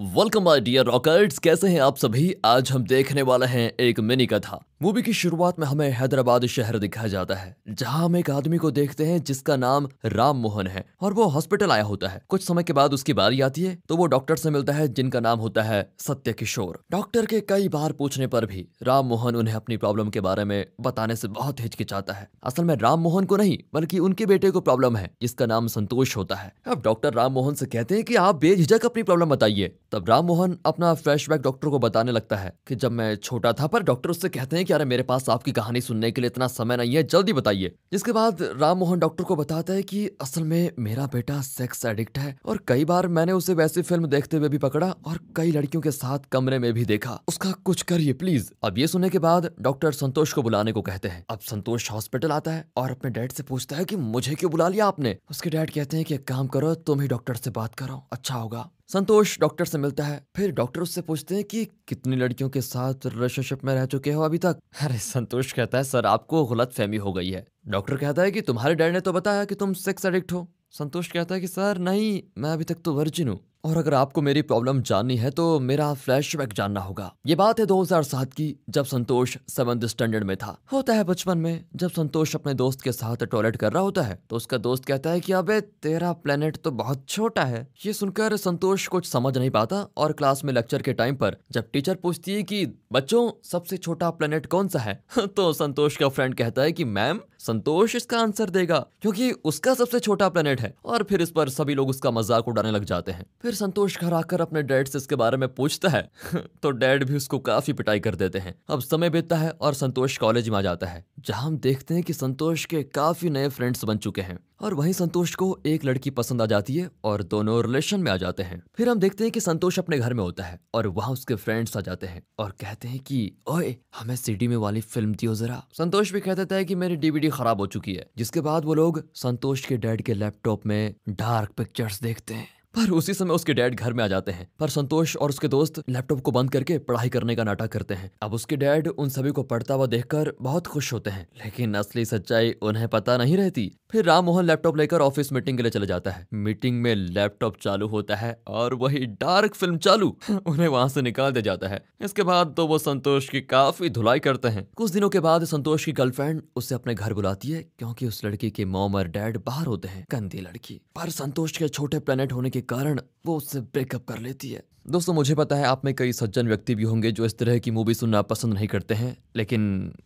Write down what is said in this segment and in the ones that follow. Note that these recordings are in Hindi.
वेलकम माय डियर रॉकर्ट्स कैसे हैं आप सभी आज हम देखने वाले हैं एक मिनी कथा मूवी की शुरुआत में हमें हैदराबाद शहर दिखाया जाता है जहां हम एक आदमी को देखते हैं जिसका नाम राम मोहन है और वो हॉस्पिटल आया होता है कुछ समय के बाद उसकी बारी आती है तो वो डॉक्टर से मिलता है जिनका नाम होता है सत्य किशोर डॉक्टर के कई बार पूछने पर भी राम मोहन उन्हें अपनी प्रॉब्लम के बारे में बताने से बहुत हिचकिचाता है असल में राम मोहन को नहीं बल्कि उनके बेटे को प्रॉब्लम है जिसका नाम संतोष होता है अब डॉक्टर राम मोहन से कहते हैं की आप बेझिझक अपनी प्रॉब्लम बताइए तब राम मोहन अपना फ्लैश डॉक्टर को बताने लगता है की जब मैं छोटा था पर डॉक्टर उससे कहते हैं अरे मेरे पास आपकी कहानी सुनने के लिए इतना समय नहीं है जल्दी बताइए जिसके बाद राम मोहन डॉक्टर को बताता है कि असल में मेरा बेटा सेक्स एडिक्ट है और कई बार मैंने उसे वैसी फिल्म देखते हुए भी पकड़ा और कई लड़कियों के साथ कमरे में भी देखा उसका कुछ करिए प्लीज अब ये सुनने के बाद डॉक्टर संतोष को बुलाने को कहते हैं अब संतोष हॉस्पिटल आता है और अपने डैड से पूछता है की मुझे क्यों बुला लिया आपने उसके डैड कहते हैं की एक काम करो तुम ही डॉक्टर से बात करो अच्छा होगा संतोष डॉक्टर से मिलता है फिर डॉक्टर उससे पूछते हैं कि कितनी लड़कियों के साथ रिलेशनशिप में रह चुके हो अभी तक अरे संतोष कहता है सर आपको गलत फहमी हो गई है डॉक्टर कहता है कि तुम्हारे डैड ने तो बताया कि तुम सेक्स एडिक्ट हो संतोष कहता है कि सर नहीं मैं अभी तक तो वर्जिन हूँ और अगर आपको मेरी प्रॉब्लम जाननी है तो मेरा फ्लैशबैक जानना होगा ये बात है 2007 की जब संतोष सेवंथ स्टैंडर्ड में था होता है बचपन में जब संतोष अपने दोस्त के साथ टॉयलेट कर रहा होता है तो उसका दोस्त कहता है कि अबे तेरा प्लेनेट तो बहुत छोटा है ये सुनकर संतोष कुछ समझ नहीं पाता और क्लास में लेक्चर के टाइम पर जब टीचर पूछती है की बच्चों सबसे छोटा प्लेनेट कौन सा है तो संतोष का फ्रेंड कहता है की मैम संतोष इसका आंसर देगा क्योंकि उसका सबसे छोटा प्लेनेट है और फिर इस पर सभी लोग उसका मजाक उड़ाने लग जाते हैं फिर संतोष घर आकर अपने डैड से इसके बारे में पूछता है तो डैड भी उसको काफी पिटाई कर देते हैं अब समय बीतता है और संतोष कॉलेज में आ जाता है जहाँ हम देखते हैं कि संतोष के काफी नए फ्रेंड्स बन चुके हैं और वहीं संतोष को एक लड़की पसंद आ जाती है और दोनों रिलेशन में आ जाते हैं फिर हम देखते हैं कि संतोष अपने घर में होता है और वहाँ उसके फ्रेंड्स आ जाते हैं और कहते हैं कि ओए हमें सीडी में वाली फिल्म दियो जरा संतोष भी कह देता है कि मेरी डीवीडी खराब हो चुकी है जिसके बाद वो लोग संतोष के डैड के लैपटॉप में डार्क पिक्चर्स देखते हैं पर उसी समय उसके डैड घर में आ जाते हैं पर संतोष और उसके दोस्त लैपटॉप को बंद करके पढ़ाई करने का नाटक करते हैं अब उसके डैड उन सभी को पढ़ता हुआ देखकर बहुत खुश होते हैं लेकिन असली सच्चाई उन्हें पता नहीं रहती फिर राम मोहन लैपटॉप लेकर ऑफिस मीटिंग के लिए चले जाता है मीटिंग में लैपटॉप चालू होता है और वही डार्क फिल्म चालू उन्हें वहां से निकाल दिया जाता है इसके बाद तो वो संतोष की काफी धुलाई करते हैं कुछ दिनों के बाद संतोष की गर्लफ्रेंड उसे अपने घर बुलाती है क्योंकि उस लड़की के मोम और डैड बाहर होते हैं गंदी लड़की पर संतोष के छोटे प्लेनेट होने के कारण वो उससे ब्रेकअप कर लेती है दोस्तों मुझे पता है आप में कई सज्जन व्यक्ति भी होंगे जो इस तरह की मूवी सुनना पसंद नहीं करते हैं लेकिन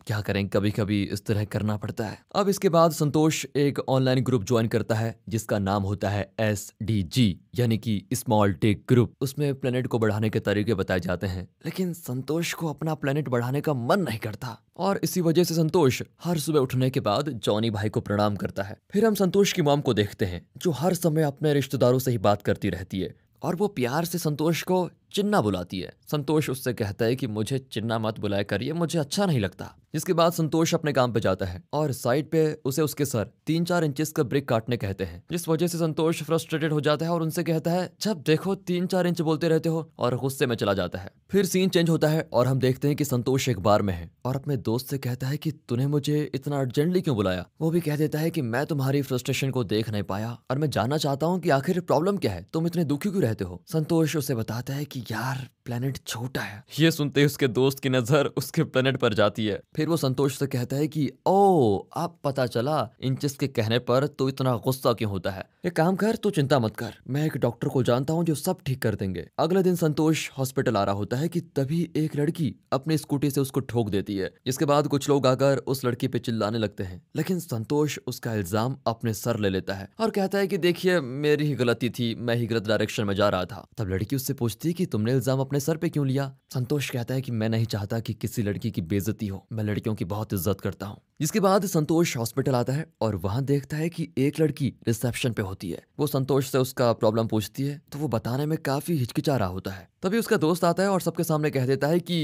क्या करें कभी कभी इस तरह करना पड़ता है अब इसके बाद संतोष एक ऑनलाइन ग्रुप ज्वाइन करता है जिसका नाम होता है एस डी जी यानी कि स्मॉल टेक ग्रुप उसमें प्लेनेट को बढ़ाने के तरीके बताए जाते हैं लेकिन संतोष को अपना प्लेनेट बढ़ाने का मन नहीं करता और इसी वजह से संतोष हर सुबह उठने के बाद जॉनी भाई को प्रणाम करता है फिर हम संतोष की मॉम को देखते हैं जो हर समय अपने रिश्तेदारों से ही बात करती रहती है और वो प्यार से संतोष को चिन्ना बुलाती है संतोष उससे कहता है कि मुझे चिन्ना मत बुलाया करिए मुझे अच्छा नहीं लगता जिसके बाद संतोष अपने काम पे जाता है और साइड पे उसे उसके सर तीन चार इंचेस का ब्रिक काटने कहते हैं जिस वजह से संतोष फ्रस्ट्रेटेड हो जाता है और उनसे कहता है जब देखो तीन चार इंच बोलते रहते हो और गुस्से में चला जाता है फिर सीन चेंज होता है और हम देखते हैं कि संतोष एक बार में है और अपने दोस्त से कहता है कि तूने मुझे इतना अर्जेंटली क्यों बुलाया वो भी कह देता है कि मैं तुम्हारी फ्रस्ट्रेशन को देख नहीं पाया और मैं जानना चाहता हूँ कि आखिर प्रॉब्लम क्या है तुम इतने दुखी क्यों रहते हो संतोष उसे बताता है कि कि यार प्लेनेट छोटा है ये सुनते ही उसके दोस्त की नजर उसके प्लेनेट पर जाती है फिर वो संतोष से कहता है कि ओ अब पता चला इंचेस के कहने पर तो इतना गुस्सा क्यों होता है ये काम कर तू चिंता मत कर मैं एक डॉक्टर को जानता हूँ जो सब ठीक कर देंगे अगले दिन संतोष हॉस्पिटल आ रहा होता है की तभी एक लड़की अपनी स्कूटी से उसको ठोक देती है इसके बाद कुछ लोग आकर उस लड़की पे चिल्लाने लगते हैं लेकिन संतोष उसका इल्जाम अपने सर ले लेता है और कहता है की देखिए मेरी ही गलती थी मैं ही गलत डायरेक्शन में जा रहा था तब लड़की उससे पूछती है की तुमने इल्जाम अपने सर पे क्यों लिया संतोष कहता है कि मैं नहीं चाहता कि किसी लड़की की बेजती हो मैं लड़कियों की बहुत इज्जत करता हूँ इसके बाद संतोष हॉस्पिटल आता है और वहाँ देखता है कि एक लड़की रिसेप्शन पे होती है वो संतोष से उसका प्रॉब्लम पूछती है तो वो बताने में काफी हिचकिचा रहा होता है तभी उसका दोस्त आता है और सबके सामने कह देता है कि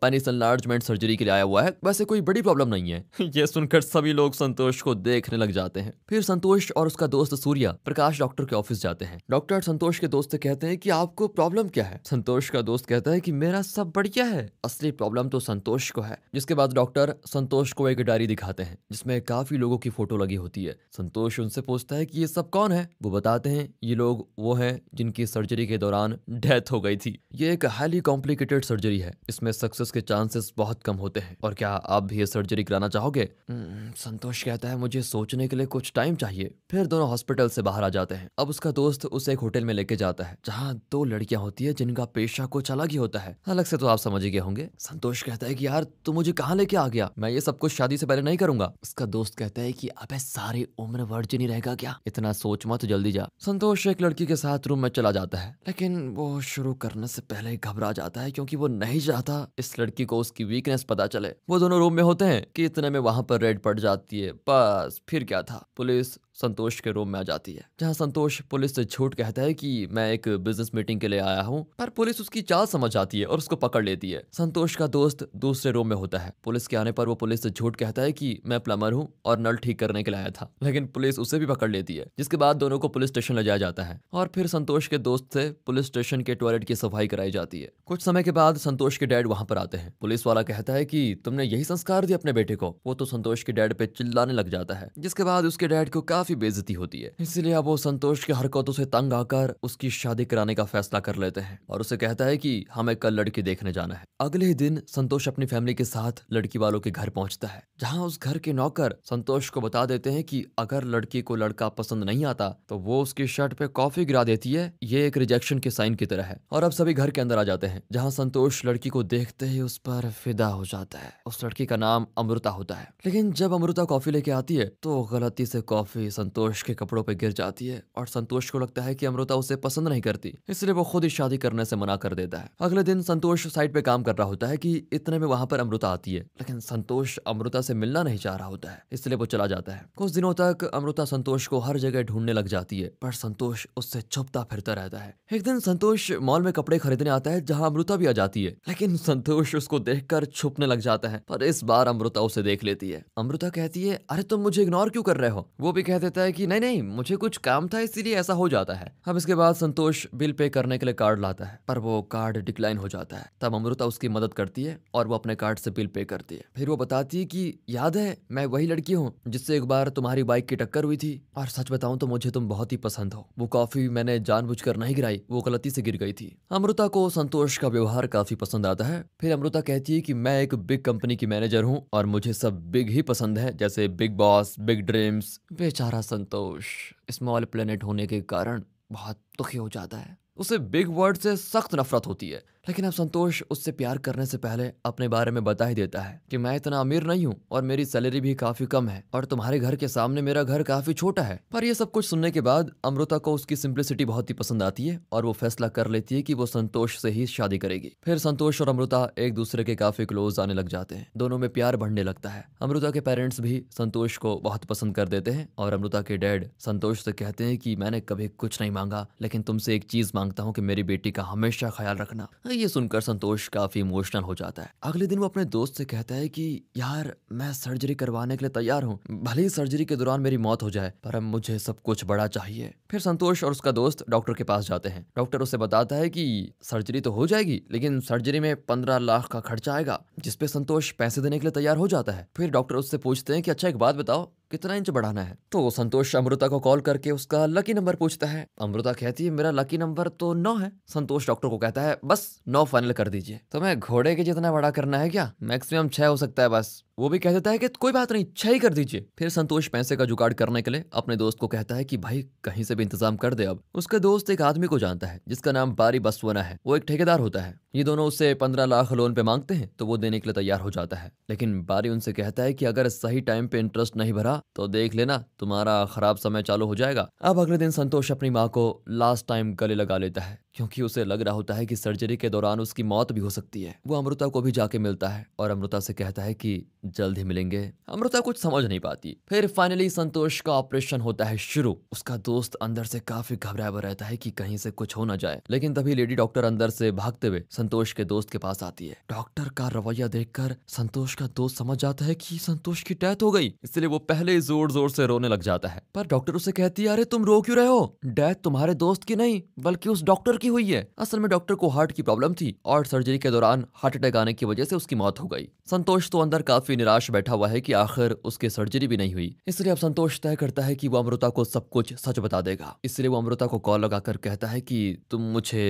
पेनिस एनलार्जमेंट सर्जरी के लिए आया हुआ है वैसे कोई बड़ी प्रॉब्लम नहीं है ये सुनकर सभी लोग संतोष को देखने लग जाते हैं फिर संतोष और उसका दोस्त सूर्या प्रकाश डॉक्टर के ऑफिस जाते हैं डॉक्टर संतोष के दोस्त कहते हैं की आपको प्रॉब्लम क्या है संतोष का दोस्त कहता है की मेरा सब बढ़िया है असली प्रॉब्लम तो संतोष को है जिसके बाद डॉक्टर संतोष को एक डायरी दिखाते हैं जिसमे काफी लोगों की फोटो लगी होती है संतोष उनसे पूछता है की ये सब कौन है वो बताते हैं ये लोग वो है जिनकी सर्जरी के दौरान डेथ हो गई थी ये एक हाईली कॉम्प्लिकेटेड सर्जरी है इसमें सक्सेस के चांसेस बहुत कम होते हैं और क्या आप भी ये सर्जरी कराना चाहोगे हम्म, संतोष कहता है मुझे सोचने के लिए कुछ टाइम चाहिए फिर दोनों हॉस्पिटल से बाहर आ जाते हैं अब उसका दोस्त उसे एक होटल में लेके जाता है जहाँ दो लड़कियां होती है जिनका पेशा कुछ अलग ही होता है अलग से तो आप समझ गए होंगे संतोष कहता है की यार तू मुझे कहाँ लेके आ गया मैं ये सब कुछ शादी से पहले नहीं करूंगा उसका दोस्त कहता है की अब सारी उम्र वर्जिन ही रहेगा क्या इतना सोच मत जल्दी जा संतोष एक लड़की के साथ रूम में चला जाता है लेकिन वो शुरू करने से से पहले घबरा जाता है क्योंकि वो नहीं चाहता इस लड़की को उसकी वीकनेस पता चले वो दोनों रूम में होते हैं कि इतने में वहां पर रेड पड़ जाती है बस फिर क्या था पुलिस संतोष के रूम में आ जाती है जहाँ संतोष पुलिस से झूठ कहता है कि मैं एक बिजनेस मीटिंग के लिए आया हूँ पर पुलिस उसकी चाल समझ आती है और उसको पकड़ लेती है संतोष का दोस्त दूसरे रूम में होता है पुलिस के आने पर वो पुलिस से झूठ कहता है कि मैं प्लम्बर हूँ और नल ठीक करने के लिए आया था लेकिन पुलिस उसे भी पकड़ लेती है जिसके बाद दोनों को पुलिस स्टेशन ले जाया जाता है और फिर संतोष के दोस्त से पुलिस स्टेशन के टॉयलेट की सफाई कराई जाती है कुछ समय के बाद संतोष के डैड वहाँ पर आते हैं पुलिस वाला कहता है की तुमने यही संस्कार दिया अपने बेटे को वो तो संतोष के डैड पे चिल्लाने लग जाता है जिसके बाद उसके डैड को काफी काफी बेजती होती है इसलिए अब वो संतोष की हरकतों से तंग आकर उसकी शादी कराने का फैसला कर लेते हैं और उसे कहता है कि हमें कल लड़की देखने जाना है अगले ही दिन संतोष अपनी फैमिली के साथ लड़की वालों के घर पहुंचता है जहां उस घर के नौकर संतोष को बता देते हैं कि अगर लड़की को लड़का पसंद नहीं आता तो वो उसकी शर्ट पे कॉफी गिरा देती है ये एक रिजेक्शन के साइन की तरह है और अब सभी घर के अंदर आ जाते हैं जहाँ संतोष लड़की को देखते ही उस पर फिदा हो जाता है उस लड़की का नाम अमृता होता है लेकिन जब अमृता कॉफी लेके आती है तो गलती से कॉफी संतोष के कपड़ों पर गिर जाती है और संतोष को लगता है कि अमृता उसे पसंद नहीं करती इसलिए वो खुद ही शादी करने से मना कर देता है अगले दिन संतोष साइट पे काम कर रहा होता है कि इतने में वहां पर अमृता आती है लेकिन संतोष अमृता से मिलना नहीं चाह रहा होता है इसलिए वो चला जाता है कुछ दिनों तक अमृता संतोष को हर जगह ढूंढने लग जाती है पर संतोष उससे छुपता फिरता रहता है एक दिन संतोष मॉल में कपड़े खरीदने आता है जहाँ अमृता भी आ जाती है लेकिन संतोष उसको देखकर छुपने लग जाता है पर इस बार अमृता उसे देख लेती है अमृता कहती है अरे तुम मुझे इग्नोर क्यों कर रहे हो वो भी कहते देता है कि नहीं नहीं मुझे कुछ काम था इसीलिए ऐसा हो जाता है अब इसके बाद संतोष बिल पे करने के लिए कार्ड लाता है पर वो कार्ड डिक्लाइन हो जाता है तब अमृता उसकी मदद करती है और वो अपने कार्ड से बिल पे करती है फिर वो बताती है कि याद है मैं वही लड़की हूँ जिससे एक बार तुम्हारी बाइक की टक्कर हुई थी और सच बताऊं तो मुझे तुम बहुत ही पसंद हो वो कॉफी मैंने जानबूझकर नहीं गिराई वो गलती से गिर गई थी अमृता को संतोष का व्यवहार काफी पसंद आता है फिर अमृता कहती है कि मैं एक बिग कंपनी की मैनेजर हूँ और मुझे सब बिग ही पसंद है जैसे बिग बॉस बिग ड्रीम्स बेचारा बेसहारा संतोष स्मॉल प्लेनेट होने के कारण बहुत दुखी हो जाता है उसे बिग वर्ड से सख्त नफरत होती है लेकिन अब संतोष उससे प्यार करने से पहले अपने बारे में बता ही देता है कि मैं इतना अमीर नहीं हूँ और मेरी सैलरी भी काफी कम है और तुम्हारे घर के सामने मेरा घर काफी छोटा है पर यह सब कुछ सुनने के बाद अमृता को उसकी सिंप्लिसिटी बहुत ही पसंद आती है और वो फैसला कर लेती है की वो संतोष से ही शादी करेगी फिर संतोष और अमृता एक दूसरे के काफी क्लोज आने लग जाते हैं दोनों में प्यार बढ़ने लगता है अमृता के पेरेंट्स भी संतोष को बहुत पसंद कर देते हैं और अमृता के डैड संतोष से कहते हैं कि मैंने कभी कुछ नहीं मांगा लेकिन तुमसे एक चीज मांगता हूँ कि मेरी बेटी का हमेशा ख्याल रखना ये सुनकर संतोष काफी इमोशनल हो जाता है अगले दिन वो अपने दोस्त से कहता है कि यार मैं सर्जरी करवाने के लिए तैयार हूँ भले ही सर्जरी के दौरान मेरी मौत हो जाए पर मुझे सब कुछ बड़ा चाहिए फिर संतोष और उसका दोस्त डॉक्टर के पास जाते हैं डॉक्टर उसे बताता है कि सर्जरी तो हो जाएगी लेकिन सर्जरी में पंद्रह लाख का खर्चा आएगा जिसपे संतोष पैसे देने के लिए तैयार हो जाता है फिर डॉक्टर उससे पूछते हैं कि अच्छा एक बात बताओ कितना इंच बढ़ाना है तो संतोष अमृता को कॉल करके उसका लकी नंबर पूछता है अमृता कहती है मेरा लकी नंबर तो नौ है संतोष डॉक्टर को कहता है बस नौ फाइनल कर दीजिए तो मैं घोड़े के जितना बड़ा करना है क्या मैक्सिमम छह हो सकता है बस वो भी कह देता है कि कोई बात नहीं छह ही कर दीजिए फिर संतोष पैसे का जुगाड़ करने के लिए अपने दोस्त को कहता है कि भाई कहीं से भी इंतजाम कर दे अब उसके दोस्त एक आदमी को जानता है जिसका नाम बारी बसवना है वो एक ठेकेदार होता है ये दोनों उससे पंद्रह लाख लोन पे मांगते हैं तो वो देने के लिए तैयार हो जाता है लेकिन बारी उनसे कहता है कि अगर सही टाइम पे इंटरेस्ट नहीं भरा तो देख लेना तुम्हारा खराब समय चालू हो जाएगा अब अगले दिन संतोष अपनी माँ को लास्ट टाइम गले लगा लेता है क्योंकि उसे लग रहा होता है कि सर्जरी के दौरान उसकी मौत भी हो सकती है वो अमृता को भी जाके मिलता है और अमृता से कहता है कि जल्द ही मिलेंगे अमृता कुछ समझ नहीं पाती फिर फाइनली संतोष का ऑपरेशन होता है शुरू उसका दोस्त अंदर से काफी घबराया हुआ रहता है कि कहीं से कुछ हो ना जाए लेकिन तभी लेडी डॉक्टर अंदर से भागते हुए संतोष के दोस्त के पास आती है डॉक्टर का रवैया देख संतोष का दोस्त समझ जाता है की संतोष की डेथ हो गई इसलिए वो पहले ही जोर जोर से रोने लग जाता है पर डॉक्टर उसे कहती है अरे तुम रो क्यों रहे हो डेथ तुम्हारे दोस्त की नहीं बल्कि उस डॉक्टर की हुई है असल में डॉक्टर को हार्ट की प्रॉब्लम थी और सर्जरी के दौरान हार्ट अटैक आने की वजह से उसकी मौत हो गई संतोष तो अंदर काफी निराश बैठा हुआ है की आखिर उसकी सर्जरी भी नहीं हुई इसलिए अब संतोष तय करता है कि वो अमृता को सब कुछ सच बता देगा इसलिए वो अमृता को कॉल लगाकर कहता है की तुम मुझे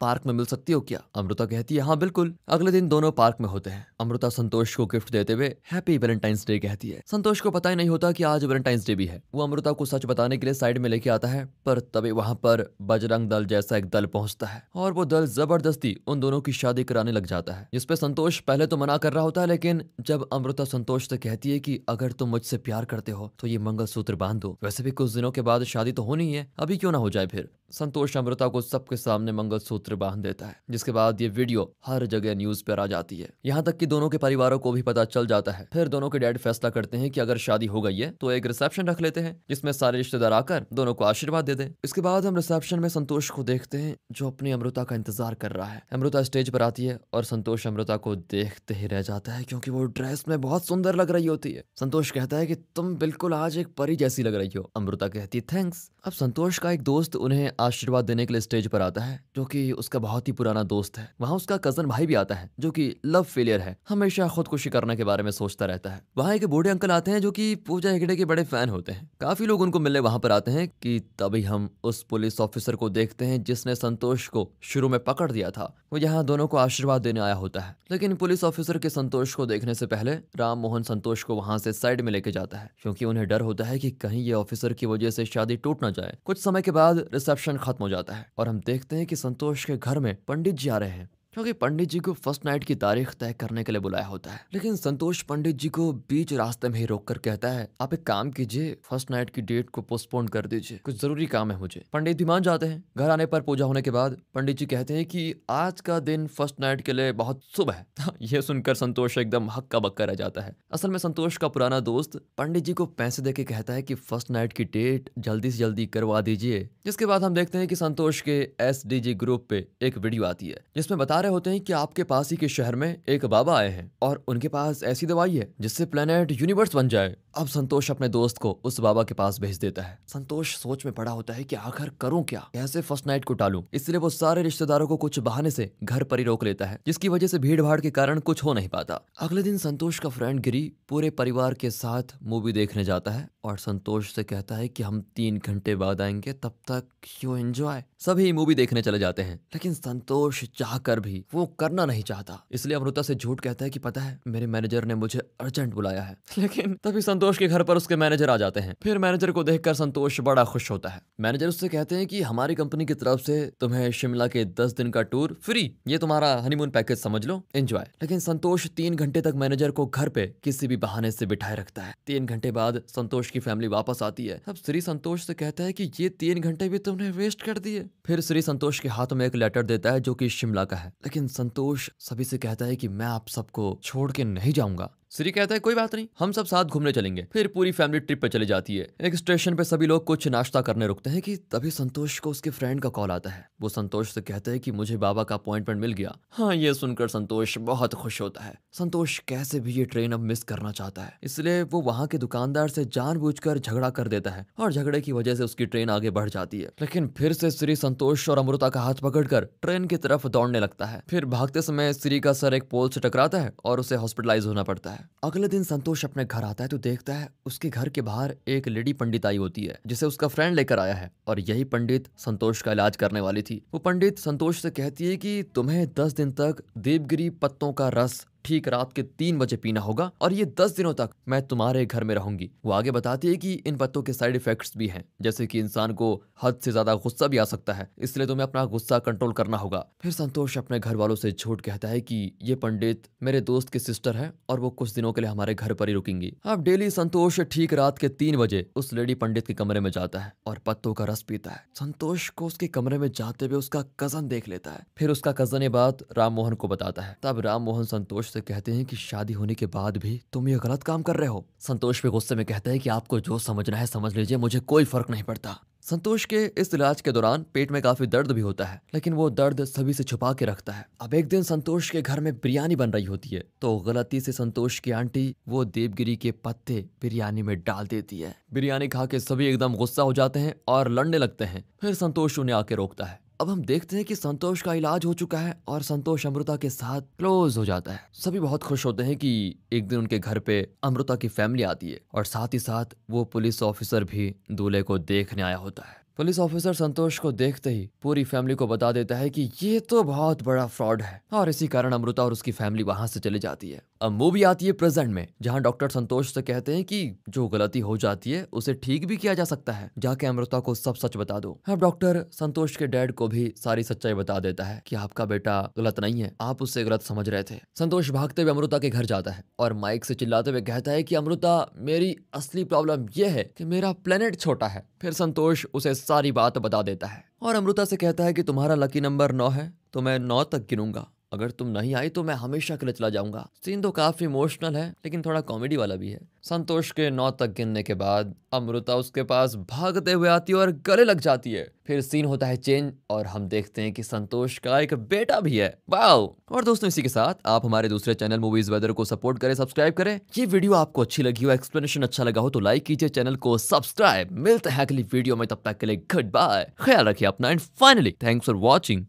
पार्क में मिल सकती हो क्या अमृता कहती है हाँ बिल्कुल अगले दिन दोनों पार्क में होते हैं अमृता संतोष को गिफ्ट देते हुए हैप्पी वेलेंटाइंस डे कहती है संतोष को पता ही नहीं होता कि आज वेलेंटाइंस डे भी है वो अमृता को सच बताने के लिए साइड में लेके आता है पर तभी वहां पर बजरंग दल जैसा एक दल पहुंचता है और वो दल जबरदस्ती उन दोनों की शादी कराने लग जाता है जिसपे संतोष पहले तो मना कर रहा होता है लेकिन जब अमृता संतोष से कहती है कि अगर तुम मुझसे प्यार करते हो तो ये मंगल सूत्र बांध दो वैसे भी कुछ दिनों के बाद शादी तो होनी है अभी क्यों ना हो जाए फिर संतोष अमृता को सबके सामने मंगल सूत्र बांध देता है जिसके बाद ये वीडियो हर जगह न्यूज पर आ जाती है यहाँ तक कि दोनों के परिवारों को भी पता चल जाता है फिर दोनों के डैड फैसला करते हैं कि अगर शादी हो गई है तो एक रिसेप्शन रख लेते हैं जिसमें सारे रिश्तेदार आकर दोनों को आशीर्वाद दे दे इसके बाद हम रिसेप्शन में संतोष को देखते हैं जो अपनी अमृता का इंतजार कर रहा है अमृता स्टेज पर आती है और संतोष अमृता को देखते ही रह जाता है क्योंकि वो ड्रेस में बहुत सुंदर लग रही होती है संतोष कहता है कि तुम बिल्कुल आज एक परी जैसी लग रही हो अमृता कहती है थैंक्स अब संतोष का एक दोस्त उन्हें आशीर्वाद देने के लिए स्टेज पर आता है जो कि उसका बहुत ही पुराना दोस्त है वहाँ उसका कजन भाई भी आता है जो कि लव फेलियर है हमेशा खुदकुशी करने के बारे में सोचता रहता है वहाँ एक बूढ़े अंकल आते हैं जो कि पूजा हेगड़े के बड़े फैन होते हैं काफी लोग उनको मिलने वहाँ पर आते हैं कि तभी हम उस पुलिस ऑफिसर को देखते हैं जिसने संतोष को शुरू में पकड़ दिया था वो यहाँ दोनों को आशीर्वाद देने आया होता है लेकिन पुलिस ऑफिसर के संतोष को देखने से पहले राम मोहन संतोष को वहाँ से साइड में लेके जाता है क्योंकि उन्हें डर होता है कि कहीं ये ऑफिसर की वजह से शादी टूट ना जाए कुछ समय के बाद रिसेप्शन खत्म हो जाता है और हम देखते हैं कि संतोष के घर में पंडित जी आ रहे हैं क्योंकि पंडित जी को फर्स्ट नाइट की तारीख तय करने के लिए बुलाया होता है लेकिन संतोष पंडित जी को बीच रास्ते में ही रोक कर कहता है आप एक काम कीजिए फर्स्ट नाइट की डेट को पोस्टपोन कर दीजिए कुछ जरूरी काम है मुझे पंडित जी मान जाते हैं घर आने पर पूजा होने के बाद पंडित जी कहते हैं की आज का दिन फर्स्ट नाइट के लिए बहुत शुभ है यह सुनकर संतोष एकदम हक्का बक्का रह जाता है असल में संतोष का पुराना दोस्त पंडित जी को पैसे दे कहता है की फर्स्ट नाइट की डेट जल्दी से जल्दी करवा दीजिए जिसके बाद हम देखते हैं कि संतोष के एस ग्रुप पे एक वीडियो आती है जिसमें बता बता रहे होते हैं कि आपके पास ही के शहर में एक बाबा आए हैं और उनके पास ऐसी दवाई है जिससे प्लेनेट यूनिवर्स बन जाए अब संतोष अपने दोस्त को उस बाबा के पास भेज देता है संतोष सोच में पड़ा होता है कि आखिर करूं क्या कैसे फर्स्ट नाइट को टालू इसलिए वो सारे रिश्तेदारों को कुछ बहाने से घर पर ही रोक लेता है जिसकी वजह से भीड़ भाड़ के कारण कुछ हो नहीं पाता अगले दिन संतोष का फ्रेंड गिरी पूरे परिवार के साथ मूवी देखने जाता है और संतोष से कहता है कि हम तीन घंटे बाद आएंगे तब तक यू एंजॉय सभी मूवी देखने चले जाते हैं लेकिन संतोष चाह कर भी वो करना नहीं चाहता इसलिए अमृता से झूठ कहता है कि पता है मेरे मैनेजर ने मुझे अर्जेंट बुलाया है लेकिन तभी संतोष के घर पर उसके मैनेजर आ जाते हैं फिर मैनेजर को देखकर संतोष बड़ा खुश होता है मैनेजर उससे कहते हैं कि हमारी कंपनी की तरफ से तुम्हें शिमला के दस दिन का टूर फ्री ये तुम्हारा हनीमून पैकेज समझ लो एंजॉय लेकिन संतोष तीन घंटे तक मैनेजर को घर पे किसी भी बहाने से बिठाए रखता है तीन घंटे बाद संतोष की फैमिली वापस आती है तब श्री संतोष से कहता है की ये तीन घंटे भी तुमने वेस्ट कर दिए फिर श्री संतोष के हाथ में एक लेटर देता है जो कि शिमला का है लेकिन संतोष सभी से कहता है कि मैं आप सबको छोड़ के नहीं जाऊंगा श्री कहता है कोई बात नहीं हम सब साथ घूमने चलेंगे फिर पूरी फैमिली ट्रिप पे चली जाती है एक स्टेशन पे सभी लोग कुछ नाश्ता करने रुकते हैं कि तभी संतोष को उसके फ्रेंड का कॉल आता है वो संतोष से कहते हैं कि मुझे बाबा का अपॉइंटमेंट मिल गया हाँ ये सुनकर संतोष बहुत खुश होता है संतोष कैसे भी ये ट्रेन अब मिस करना चाहता है इसलिए वो वहाँ के दुकानदार से जान झगड़ा कर देता है और झगड़े की वजह से उसकी ट्रेन आगे बढ़ जाती है लेकिन फिर से श्री संतोष और अमृता का हाथ पकड़कर ट्रेन की तरफ दौड़ने लगता है फिर भागते समय श्री का सर एक पोल से टकराता है और उसे हॉस्पिटलाइज होना पड़ता है है अगले दिन संतोष अपने घर आता है तो देखता है उसके घर के बाहर एक लेडी पंडित आई होती है जिसे उसका फ्रेंड लेकर आया है और यही पंडित संतोष का इलाज करने वाली थी वो पंडित संतोष से कहती है कि तुम्हें दस दिन तक देवगिरी पत्तों का रस ठीक रात के तीन बजे पीना होगा और ये दस दिनों तक मैं तुम्हारे घर में रहूंगी वो आगे बताती है कि इन पत्तों के साइड इफेक्ट्स भी हैं जैसे कि इंसान को हद से ज्यादा गुस्सा भी आ सकता है इसलिए तुम्हें अपना गुस्सा कंट्रोल करना होगा फिर संतोष अपने घर वालों से झूठ कहता है की ये पंडित मेरे दोस्त के सिस्टर है और वो कुछ दिनों के लिए हमारे घर पर ही रुकेंगी अब डेली संतोष ठीक रात के तीन बजे उस लेडी पंडित के कमरे में जाता है और पत्तों का रस पीता है संतोष को उसके कमरे में जाते हुए उसका कजन देख लेता है फिर उसका कजन ये बात राम मोहन को बताता है तब राम मोहन संतोष से तो कहते हैं कि शादी होने के बाद भी तुम ये गलत काम कर रहे हो संतोष भी गुस्से में कहता है कि आपको जो समझना है समझ लीजिए मुझे कोई फर्क नहीं पड़ता संतोष के इस इलाज के दौरान पेट में काफी दर्द भी होता है लेकिन वो दर्द सभी से छुपा के रखता है अब एक दिन संतोष के घर में बिरयानी बन रही होती है तो गलती से संतोष की आंटी वो देवगिरी के पत्ते बिरयानी में डाल देती है बिरयानी खा के सभी एकदम गुस्सा हो जाते हैं और लड़ने लगते हैं फिर संतोष उन्हें आके रोकता है अब हम देखते हैं कि संतोष का इलाज हो चुका है और संतोष अमृता के साथ क्लोज हो जाता है सभी बहुत खुश होते हैं कि एक दिन उनके घर पे अमृता की फैमिली आती है और साथ ही साथ वो पुलिस ऑफिसर भी दूल्हे को देखने आया होता है पुलिस ऑफिसर संतोष को देखते ही पूरी फैमिली को बता देता है कि ये तो बहुत बड़ा फ्रॉड है और इसी कारण अमृता और उसकी फैमिली वहां से चली जाती है मूवी आती है प्रेजेंट में जहाँ डॉक्टर संतोष से कहते हैं कि जो गलती हो जाती है उसे ठीक भी किया जा सकता है जाके अमृता को सब सच बता दो अब डॉक्टर संतोष के डैड को भी सारी सच्चाई बता देता है कि आपका बेटा गलत नहीं है आप उससे गलत समझ रहे थे संतोष भागते हुए अमृता के घर जाता है और माइक से चिल्लाते हुए कहता है की अमृता मेरी असली प्रॉब्लम यह है की मेरा प्लेनेट छोटा है फिर संतोष उसे सारी बात बता देता है और अमृता से कहता है कि तुम्हारा लकी नंबर नौ है तो मैं नौ तक गिनूंगा अगर तुम नहीं आई तो मैं हमेशा के लिए चला जाऊंगा सीन तो काफी इमोशनल है लेकिन थोड़ा कॉमेडी वाला भी है संतोष के नौ तक गिनने के बाद अमृता उसके पास भागते हुए आती है और गले लग जाती है फिर सीन होता है चेंज और हम देखते हैं कि संतोष का एक बेटा भी है वाओ और दोस्तों इसी के साथ आप हमारे दूसरे चैनल मूवीज वेदर को सपोर्ट करें सब्सक्राइब करें ये वीडियो आपको अच्छी लगी हो एक्सप्लेनेशन अच्छा लगा हो तो लाइक कीजिए चैनल को सब्सक्राइब मिलते हैं अगली वीडियो में तब तक के लिए गुड बाय ख्याल रखिए अपना and finally thanks for watching